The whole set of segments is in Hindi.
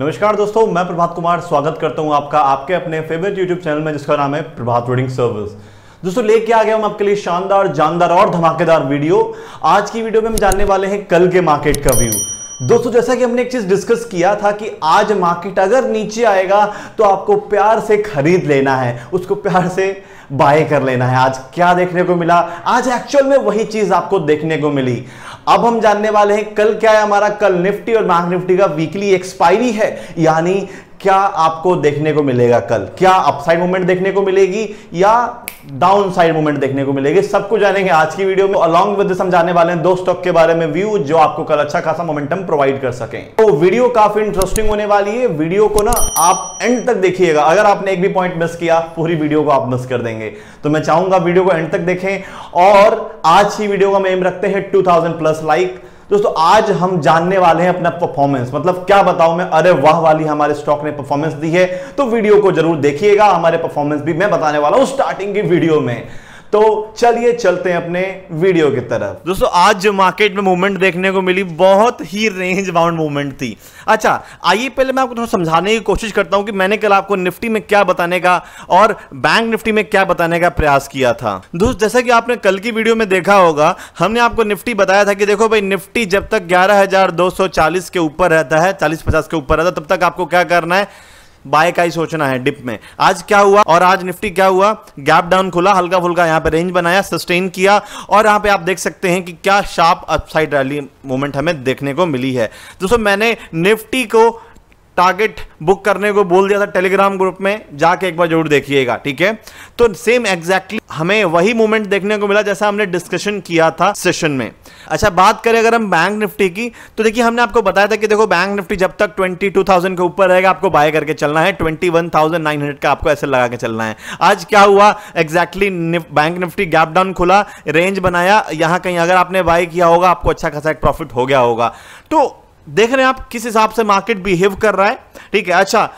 नमस्कार दोस्तों मैं प्रभात कुमार स्वागत करता हूं आपका आपके अपने फेवरेट यूट्यूब चैनल में जिसका नाम है प्रभात वेडिंग सर्विस दोस्तों लेके आ गए हम आपके लिए शानदार जानदार और धमाकेदार वीडियो आज की वीडियो में हम जानने वाले हैं कल के मार्केट का व्यू दोस्तों जैसा कि हमने एक चीज डिस्कस किया था कि आज मार्केट अगर नीचे आएगा तो आपको प्यार से खरीद लेना है उसको प्यार से बाय कर लेना है आज क्या देखने को मिला आज एक्चुअल में वही चीज आपको देखने को मिली अब हम जानने वाले हैं कल क्या है हमारा कल निफ्टी और बैंक निफ्टी का वीकली एक्सपायरी है यानी क्या आपको देखने को मिलेगा कल क्या अपसाइड मूवमेंट देखने को मिलेगी या डाउन साइड मूवमेंट देखने को मिलेगी सब कुछ जानेंगे आज की वीडियो में अलॉन्ग विद समझाने वाले हैं दो स्टॉक के बारे में व्यू जो आपको कल अच्छा खासा मोमेंटम प्रोवाइड कर सके तो वीडियो काफी इंटरेस्टिंग होने वाली है वीडियो को ना आप एंड तक देखिएगा अगर आपने एक भी पॉइंट मिस किया पूरी वीडियो को आप मिस कर देंगे तो मैं चाहूंगा वीडियो को एंड तक देखें और आज की वीडियो का हम एम रखते हैं टू प्लस लाइक दोस्तों आज हम जानने वाले हैं अपना परफॉर्मेंस मतलब क्या बताऊं मैं अरे वाह वाली हमारे स्टॉक ने परफॉर्मेंस दी है तो वीडियो को जरूर देखिएगा हमारे परफॉर्मेंस भी मैं बताने वाला हूं स्टार्टिंग की वीडियो में तो चलिए चलते हैं अपने वीडियो की तरफ दोस्तों आज जो मार्केट में मूवमेंट देखने को मिली बहुत ही रेंज बाउंड मूवमेंट थी अच्छा आइए पहले मैं आपको थोड़ा समझाने की कोशिश करता हूं कि मैंने कल आपको निफ्टी में क्या बताने का और बैंक निफ्टी में क्या बताने का प्रयास किया था दोस्त जैसा कि आपने कल की वीडियो में देखा होगा हमने आपको निफ्टी बताया था कि देखो भाई निफ्टी जब तक ग्यारह के ऊपर रहता है चालीस पचास के ऊपर रहता है तब तक आपको क्या करना है बाय का ही सोचना है डिप में आज क्या हुआ और आज निफ्टी क्या हुआ गैप डाउन खुला हल्का फुल्का यहाँ पे रेंज बनाया सस्टेन किया और यहाँ पे आप देख सकते हैं कि क्या शार्प अपसाइड रैली मूवमेंट हमें देखने को मिली है दोस्तों मैंने निफ्टी को टारगेट बुक करने को बोल दिया था टेलीग्राम ग्रुप में जाके एक बार जरूर देखिएगा ठीक है तो सेम एग्जैक्टली exactly हमें वही मूवमेंट देखने को मिला जैसा हमने डिस्कशन किया था सेशन में अच्छा बात करें अगर हम बैंक निफ्टी की तो देखिए हमने आपको बताया था कि देखो बैंक निफ्टी जब तक 22,000 के ऊपर रहेगा आपको बाय करके चलना है ट्वेंटी का आपको ऐसे लगा के चलना है आज क्या हुआ exactly exactly bank Nifty gap down खुला रेंज बनाया यहां कहीं अगर आपने बाय किया होगा आपको अच्छा खासा एक प्रॉफिट हो गया होगा तो देख रहे हैं आप किस हिसाब से मार्केट बिहेव कर रहा है ठीक है अच्छा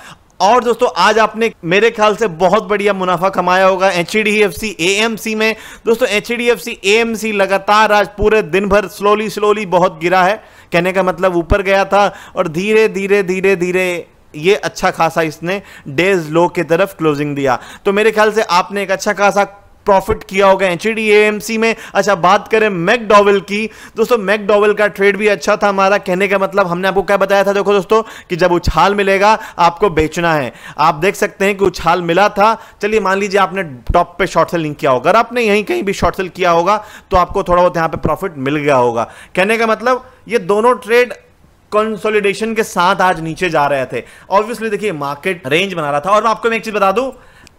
और दोस्तों आज आपने मेरे ख्याल से बहुत बढ़िया मुनाफा कमाया होगा H D F C A M C में दोस्तों H D F C A M C लगातार आज पूरे दिन भर स्लोली स्लोली बहुत गिरा है कहने का मतलब ऊपर गया था और धीरे धीरे धीरे धीरे ये अच्छा खासा इसने डेज लो की तरफ क्लोजिंग दिया तो मेरे ख्याल से आपने एक अच्छा खासा प्रॉफिट किया होगा एच e में अच्छा बात करें मैकडोवल की दोस्तों मैकडोवल का ट्रेड भी अच्छा था हमारा कहने का मतलब हमने आपको क्या बताया था देखो दोस्तों कि जब उछाल मिलेगा आपको बेचना है आप देख सकते हैं कि उछाल मिला था चलिए मान लीजिए आपने टॉप पे शॉर्ट सेलिंग किया होगा अगर आपने यहीं कहीं भी शॉर्ट सेल किया होगा तो आपको थोड़ा बहुत यहाँ पे प्रॉफिट मिल गया होगा कहने का मतलब ये दोनों ट्रेड कंसोलिडेशन के साथ आज नीचे जा रहे थे ऑब्वियसली देखिए मार्केट रेंज बना रहा था और आपको मैं एक चीज बता दूं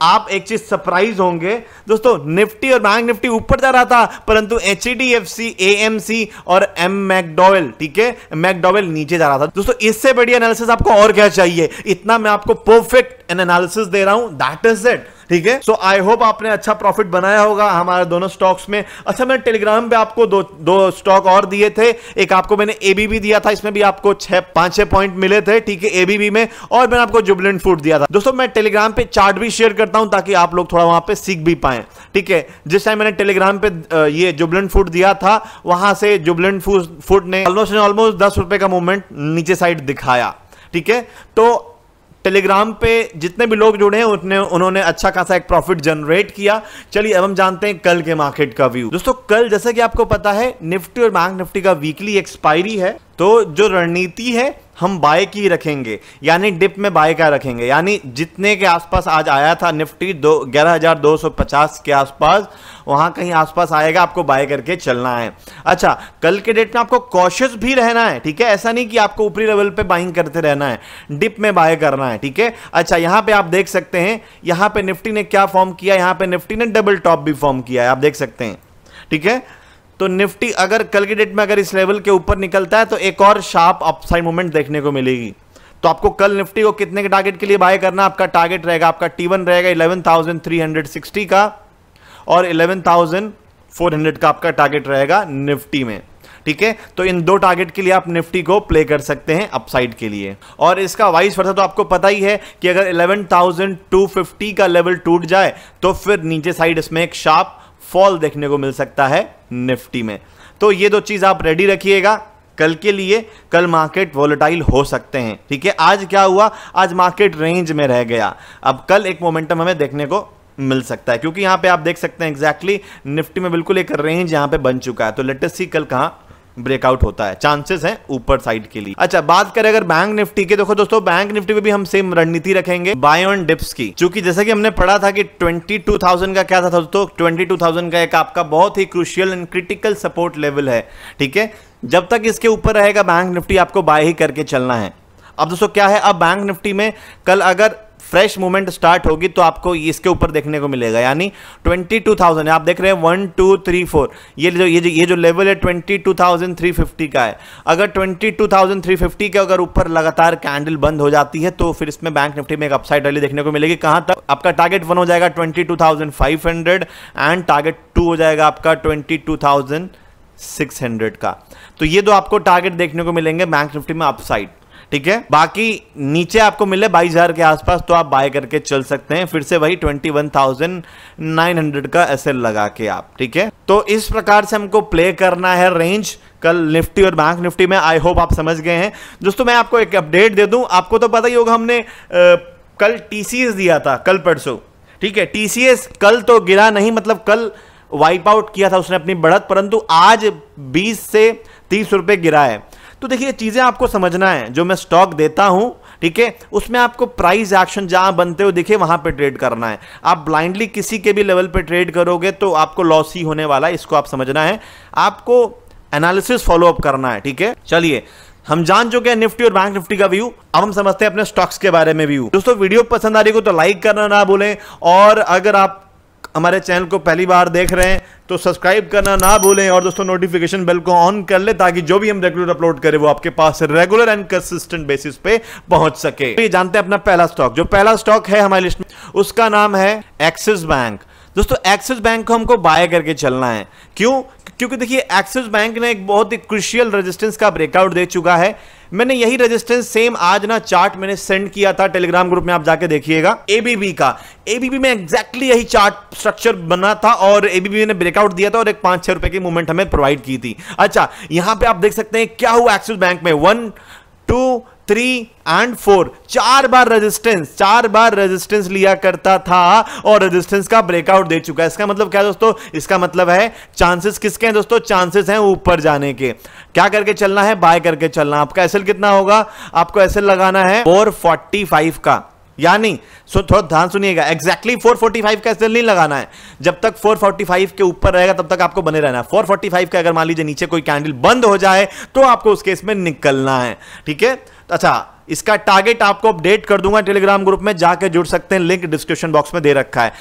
आप एक चीज सरप्राइज होंगे दोस्तों निफ्टी और बैंक निफ्टी ऊपर जा रहा था परंतु H D F C A M C और एम मैकडोवेल ठीक है मैकडोवेल नीचे जा रहा था दोस्तों इससे बढ़िया एनालिसिस आपको और क्या चाहिए इतना मैं आपको परफेक्ट एन एनालिसिस दे रहा हूं दैट इज इट ठीक है सो आई होप आपने अच्छा प्रॉफिट बनाया होगा हमारे दोनों स्टॉक्स में अच्छा मैंने टेलीग्राम पे आपको दो दो स्टॉक और दिए थे एक आपको मैंने एबीबी दिया था इसमें भी आपको छह पांच छह पॉइंट मिले थे ठीक है एबीबी में और मैंने आपको जुबलेंट फूड दिया था दोस्तों मैं टेलीग्राम पे चार्ट भी शेयर करता हूं ताकि आप लोग थोड़ा वहां पर सीख भी पाए ठीक है जिस टाइम मैंने टेलीग्राम पे ये जुबलेंट फूड दिया था वहां से जुबलेंट फूड ने ऑलमोस्ट ऑलमोस्ट दस रुपए का मूवमेंट नीचे साइड दिखाया ठीक है तो टेलीग्राम पे जितने भी लोग जुड़े हैं उतने उन्होंने अच्छा खासा एक प्रॉफिट जनरेट किया चलिए अब हम जानते हैं कल के मार्केट का व्यू दोस्तों कल जैसा कि आपको पता है निफ्टी और बैंक निफ्टी का वीकली एक्सपायरी है तो जो रणनीति है हम बाय की रखेंगे यानी डिप में बाय का रखेंगे यानी जितने के आसपास आज आया था निफ्टी दो ग्यारह हज़ार दो सौ पचास के आसपास वहां कहीं आसपास आएगा आपको बाय करके चलना है अच्छा कल के डेट में आपको कॉशियस भी रहना है ठीक है ऐसा नहीं कि आपको ऊपरी लेवल पे बाइंग करते रहना है डिप में बाय करना है ठीक है अच्छा यहाँ पे आप देख सकते हैं यहाँ पे निफ्टी ने क्या फॉर्म किया यहाँ पे निफ्टी ने डबल टॉप भी फॉर्म किया है आप देख सकते हैं ठीक है तो निफ्टी अगर कल की डेट में अगर इस लेवल के ऊपर निकलता है तो एक और शार्प अपसाइड मूवमेंट देखने को मिलेगी तो आपको कल निफ्टी को कितने के टारगेट के लिए बाय करना आपका टारगेट रहेगा आपका टी रहेगा इलेवन थाउजेंड थ्री हंड्रेड का और इलेवन थाउजेंड फोर हंड्रेड का आपका टारगेट रहेगा निफ्टी में ठीक है तो इन दो टारगेट के लिए आप निफ्टी को प्ले कर सकते हैं अपसाइड के लिए और इसका वाइस वर्षा तो आपको पता ही है कि अगर 11,250 का लेवल टूट जाए तो फिर नीचे साइड इसमें एक शार्प फॉल देखने को मिल सकता है निफ्टी में तो ये दो चीज़ आप रेडी रखिएगा कल के लिए कल मार्केट वोलेटाइल हो सकते हैं ठीक है आज क्या हुआ आज मार्केट रेंज में रह गया अब कल एक मोमेंटम हमें देखने को मिल सकता है क्योंकि यहां पे आप देख सकते हैं एग्जैक्टली exactly, निफ्टी में बिल्कुल एक रेंज यहां पे बन चुका है तो लेटेस्ट ही कल कहां ब्रेकआउट होता है चांसेस हैं ऊपर साइड के लिए अच्छा बात करें अगर बैंक निफ्टी के देखो दोस्तों बैंक निफ्टी में भी हम सेम रणनीति रखेंगे बाय ऑन डिप्स की क्योंकि जैसे कि हमने पढ़ा था कि 22,000 का क्या था दोस्तों 22,000 का एक आपका बहुत ही crucial and critical support level है ठीक है जब तक इसके ऊपर रहेगा बैंक निफ्टी आपको बाय ही करके चलना है अब दोस्तों क्या है अब बैंक निफ्टी में कल अगर फ्रेश मूवमेंट स्टार्ट होगी तो आपको इसके ऊपर देखने को मिलेगा यानी 22,000 आप देख रहे हैं वन टू थ्री फोर ये जो ये जो ये जो लेवल है 22,350 का है अगर 22,350 के अगर ऊपर लगातार कैंडल बंद हो जाती है तो फिर इसमें बैंक निफ्टी में एक अपसाइड रैली देखने को मिलेगी कहाँ तक आपका टारगेट वन हो जाएगा हंड्रेड एंड टारगेट टू हो जाएगा आपका ट्वेंटी हंड्रेड का तो ये दो आपको टारगेट देखने को मिलेंगे बैंक निफ्टी में अपसाइड ठीक है बाकी नीचे आपको मिले बाईस हजार के आसपास तो आप बाय करके चल सकते हैं फिर से वही twenty one thousand nine hundred का एस लगा के आप ठीक है तो इस प्रकार से हमको प्ले करना है रेंज कल निफ्टी और बैंक निफ्टी में आई होप आप समझ गए हैं दोस्तों मैं आपको एक अपडेट दे दूं आपको तो पता ही होगा हमने आ, कल टीसीएस दिया था कल परसों ठीक है टीसीएस कल तो गिरा नहीं मतलब कल वाइप आउट किया था उसने अपनी बढ़त परंतु आज 20 से तीस रुपए गिरा है तो देखिए चीज़ें आपको समझना है जो मैं स्टॉक देता हूं ठीक है उसमें आपको प्राइस एक्शन जहां बनते हो दिखे वहां पे ट्रेड करना है आप ब्लाइंडली किसी के भी लेवल पे ट्रेड करोगे तो आपको लॉस ही होने वाला है इसको आप समझना है आपको एनालिसिस फॉलोअप करना है ठीक है चलिए हम जान चुके हैं निफ्टी और बैंक निफ्टी का व्यू अब हम समझते हैं अपने स्टॉक्स के बारे में व्यू दोस्तों वीडियो पसंद आ रही हो तो लाइक करना ना भूलें और अगर आप हमारे चैनल को पहली बार देख रहे हैं तो सब्सक्राइब करना ना भूलें और दोस्तों नोटिफिकेशन बेल को ऑन कर ले ताकि जो भी हम रेगुलर अपलोड करें वो आपके पास रेगुलर एंड कंसिस्टेंट बेसिस पे पहुंच सके तो ये जानते हैं अपना पहला स्टॉक जो पहला स्टॉक है हमारी लिस्ट में उसका नाम है एक्सिस बैंक दोस्तों एक्सिस बैंक को हमको बाय करके चलना है क्यों क्योंकि देखिए एक्सिस बैंक ने एक बहुत ही क्रिशियल रेजिस्टेंस का ब्रेकआउट दे चुका है मैंने यही रेजिस्टेंस सेम आज ना चार्ट मैंने सेंड किया था टेलीग्राम ग्रुप में आप जाके देखिएगा एबीबी का एबीबी में एग्जैक्टली यही चार्ट स्ट्रक्चर बना था और एबीबी ने ब्रेकआउट दिया था और एक पांच छह रुपए की मूवमेंट हमें प्रोवाइड की थी अच्छा यहां पे आप देख सकते हैं क्या हुआ एक्सिस बैंक में one two three and four चार बार रेजिस्टेंस चार बार रेजिस्टेंस लिया करता था और रेजिस्टेंस का ब्रेकआउट दे चुका है इसका मतलब क्या दोस्तों इसका मतलब है चांसेस किसके हैं दोस्तों चांसेस हैं ऊपर जाने के क्या करके चलना है बाय करके चलना आपका एसएल कितना होगा आपको एसएल लगाना है फोर का यानी सो थोड़ा ध्यान सुनिएगा एक्जैक्टली फोर्टी 445 का एसएल नहीं लगाना है जब तक 445 के ऊपर रहेगा तब तक आपको बने रहना है 445 का अगर मान लीजिए नीचे कोई कैंडल बंद हो जाए तो आपको उस केस में निकलना है ठीक है अच्छा इसका टारगेट आपको अपडेट कर दूंगा टेलीग्राम ग्रुप में जाके जुड़ सकते हैं लिंक डिस्क्रिप्शन बॉक्स में दे रखा है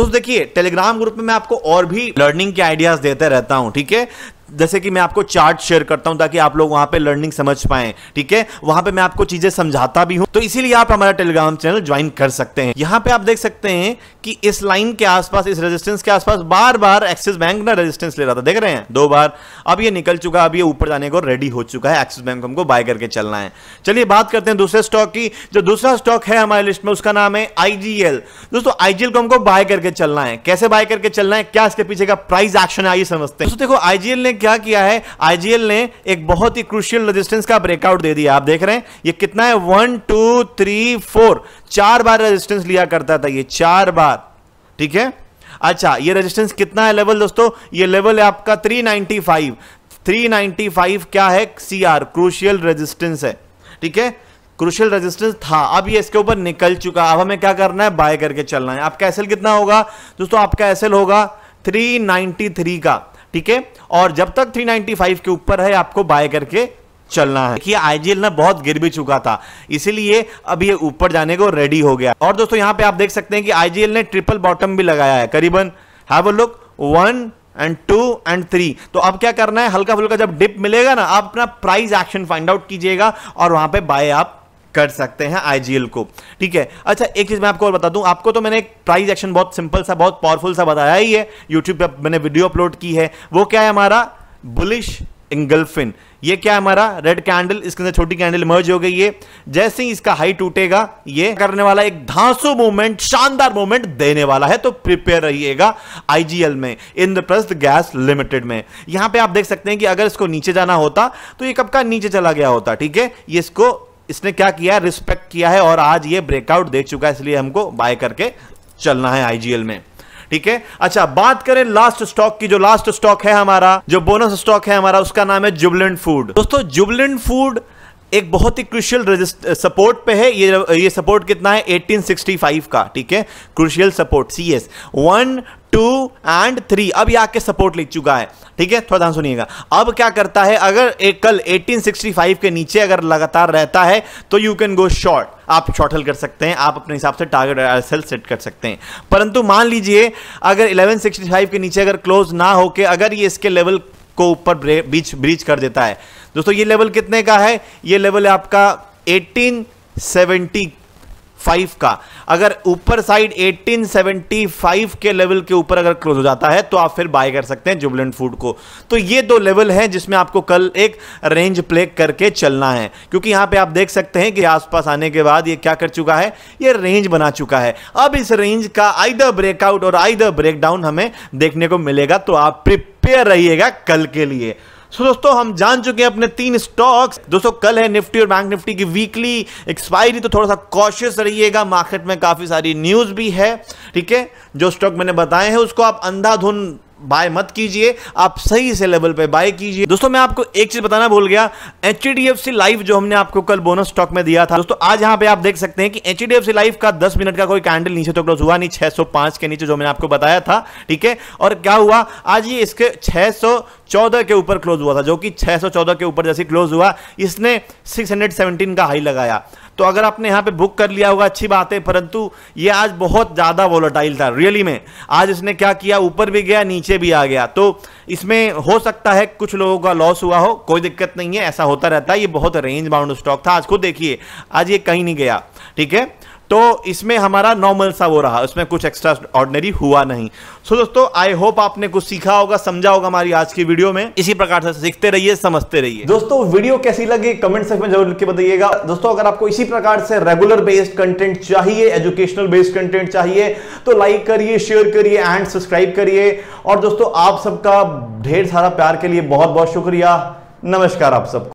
दोस्त देखिए टेलीग्राम ग्रुप में मैं आपको और भी लर्निंग के आइडियाज देते रहता हूं ठीक है जैसे कि मैं आपको चार्ट शेयर करता हूं ताकि आप लोग वहां पे लर्निंग समझ पाए ठीक है वहां पे मैं आपको चीजें समझाता भी हूं तो इसीलिए आप हमारा टेलीग्राम चैनल ज्वाइन कर सकते हैं यहां पे आप देख सकते हैं कि इस लाइन के आसपास इस रेजिस्टेंस के आसपास बार बार एक्सिस बैंक ना रेजिस्टेंस ले रहा था देख रहे हैं दो बार अब ये निकल चुका अब ये ऊपर जाने को रेडी हो चुका है एक्सिस बैंक हमको बाय करके चलना है चलिए बात करते हैं दूसरे स्टॉक की जो दूसरा स्टॉक है हमारे लिस्ट में उसका नाम है आईजीएल दोस्तों आईजीएल को हमको बाय करके चलना है कैसे बाय करके चलना है क्या इसके पीछे का प्राइस एक्शन है आइए समझते हैं देखो आईजीएल ने क्या किया है आईजीएल ने एक बहुत ही क्रुशियल रेजिस्टेंस का ब्रेकआउट दे दिया आप देख रहे हैं ये कितना है वन टू थ्री फोर चार बार रेजिस्टेंस लिया करता था ये चार बार ठीक है अच्छा ये रेजिस्टेंस कितना है लेवल दोस्तों ये लेवल है आपका 395 395 क्या है सीआर क्रूशियल रेजिस्टेंस है ठीक है क्रूशियल रेजिस्टेंस था अब ये इसके ऊपर निकल चुका अब हमें क्या करना है बाय करके चलना है आपका एसएल कितना होगा दोस्तों आपका एसएल होगा 393 का ठीक है और जब तक 395 के ऊपर है आपको बाय करके चलना है देखिए आईजीएल ना बहुत गिर भी चुका था इसीलिए अब ये ऊपर जाने को रेडी हो गया और दोस्तों यहां पे आप देख सकते हैं कि आईजीएल ने ट्रिपल बॉटम भी लगाया है करीबन have a look one and two and three तो अब क्या करना है हल्का फुल्का जब डिप मिलेगा ना आप अपना प्राइस एक्शन फाइंड आउट कीजिएगा और वहां पे बाय आप कर सकते हैं आईजीएल को ठीक है अच्छा एक चीज़ मैं आपको और बता दूं आपको तो मैंने एक प्राइस एक्शन बहुत सिंपल सा बहुत पावरफुल सा बताया ही है यूट्यूब पर मैंने वीडियो अपलोड की है वो क्या है हमारा बुलिश इंगल्फिन ये क्या है हमारा रेड कैंडल इसके अंदर छोटी कैंडल मर्ज हो गई है जैसे ही इसका हाई टूटेगा ये करने वाला एक धांसु मूवमेंट शानदार मूवमेंट देने वाला है तो प्रिपेयर रहिएगा आईजीएल में इंद्रप्रस्थ गैस लिमिटेड में यहां पे आप देख सकते हैं कि अगर इसको नीचे जाना होता तो ये कब का नीचे चला गया होता ठीक है ये इसको इसने क्या किया रिस्पेक्ट किया है और आज ये ब्रेकआउट दे चुका है इसलिए हमको बाय करके चलना है आईजीएल में ठीक है अच्छा बात करें लास्ट स्टॉक की जो लास्ट स्टॉक है हमारा जो बोनस स्टॉक है हमारा उसका नाम है जुबलेंट फूड दोस्तों जुबलेंट फूड एक बहुत ही क्रुशियल सपोर्ट पे है ये ये सपोर्ट कितना है 1865 का ठीक है crucial support C S one two and three अब ये आके सपोर्ट लिख चुका है ठीक है थोड़ा ध्यान सुनिएगा अब क्या करता है अगर एक कल 1865 के नीचे अगर लगातार रहता है तो यू कैन गो शॉर्ट आप शॉर्ट हेल कर सकते हैं आप अपने हिसाब से टारगेट सेल सेट कर सकते हैं परंतु मान लीजिए अगर 1165 के नीचे अगर क्लोज ना होके अगर ये इसके लेवल को ऊपर बीच ब्रीच कर देता है दोस्तों ये लेवल कितने का है ये लेवल है आपका एटीन सेवेंटी फाइव का अगर ऊपर साइड 1875 के लेवल के ऊपर अगर क्लोज हो जाता है तो आप फिर बाय कर सकते हैं जुबलेंट फूड को तो ये दो लेवल हैं जिसमें आपको कल एक रेंज प्ले करके चलना है क्योंकि यहां पे आप देख सकते हैं कि आसपास आने के बाद ये क्या कर चुका है ये रेंज बना चुका है अब इस रेंज का आई द ब्रेकआउट और आई ब्रेकडाउन हमें देखने को मिलेगा तो आप प्रिपेयर रहिएगा कल के लिए सो दोस्तों हम जान चुके हैं अपने तीन स्टॉक्स दोस्तों कल है निफ्टी और बैंक निफ्टी की वीकली एक्सपायरी तो थोड़ा सा कॉशियस रहिएगा मार्केट में काफ़ी सारी न्यूज़ भी है ठीक है जो स्टॉक मैंने बताए हैं उसको आप अंधाधुन बाय मत कीजिए आप सही से लेवल पे बाय कीजिए दोस्तों मैं आपको एक चीज बताना भूल गया एच लाइफ जो हमने आपको कल बोनस स्टॉक में दिया था दोस्तों आज यहाँ पे आप देख सकते हैं कि एच लाइफ का 10 मिनट का कोई कैंडल नीचे तो क्लोज हुआ नहीं 605 के नीचे जो मैंने आपको बताया था ठीक है और क्या हुआ आज ये इसके छह चौदह के ऊपर क्लोज हुआ था जो कि सौ चौदह के ऊपर जैसे क्लोज हुआ इसने सिक्स हंड्रेड सेवनटीन का हाई लगाया तो अगर आपने यहाँ पे बुक कर लिया होगा अच्छी बात है परंतु ये आज बहुत ज़्यादा वोलाटाइल था रियली में आज इसने क्या किया ऊपर भी गया नीचे भी आ गया तो इसमें हो सकता है कुछ लोगों का लॉस हुआ हो कोई दिक्कत नहीं है ऐसा होता रहता है ये बहुत रेंज बाउंड स्टॉक था आज खुद देखिए आज ये कहीं नहीं गया ठीक है तो इसमें हमारा नॉर्मल सा वो रहा उसमें कुछ एक्स्ट्रा ऑर्डनरी हुआ नहीं सो दोस्तों आई होप आपने कुछ सीखा होगा समझा होगा हमारी आज की वीडियो में इसी प्रकार से सीखते रहिए समझते रहिए दोस्तों वीडियो कैसी लगी कमेंट सेक्शन में जरूर लिख के बताइएगा दोस्तों अगर आपको इसी प्रकार से रेगुलर बेस्ड कंटेंट चाहिए एजुकेशनल बेस्ड कंटेंट चाहिए तो लाइक करिए शेयर करिए एंड सब्सक्राइब करिए और दोस्तों आप सबका ढेर सारा प्यार के लिए बहुत बहुत शुक्रिया नमस्कार आप सबको